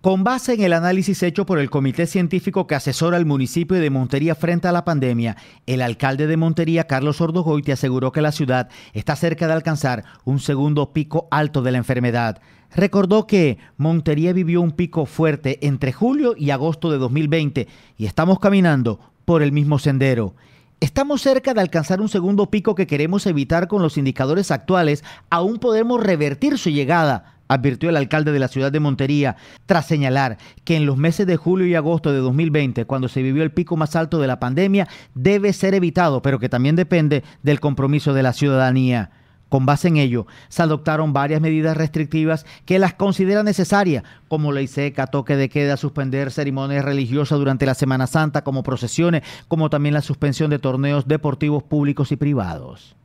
Con base en el análisis hecho por el comité científico que asesora al municipio de Montería frente a la pandemia, el alcalde de Montería, Carlos Ordóñez te aseguró que la ciudad está cerca de alcanzar un segundo pico alto de la enfermedad. Recordó que Montería vivió un pico fuerte entre julio y agosto de 2020 y estamos caminando por el mismo sendero. Estamos cerca de alcanzar un segundo pico que queremos evitar con los indicadores actuales, aún podemos revertir su llegada, advirtió el alcalde de la ciudad de Montería, tras señalar que en los meses de julio y agosto de 2020, cuando se vivió el pico más alto de la pandemia, debe ser evitado, pero que también depende del compromiso de la ciudadanía. Con base en ello, se adoptaron varias medidas restrictivas que las considera necesarias, como ley seca, e toque de queda, suspender ceremonias religiosas durante la Semana Santa, como procesiones, como también la suspensión de torneos deportivos públicos y privados.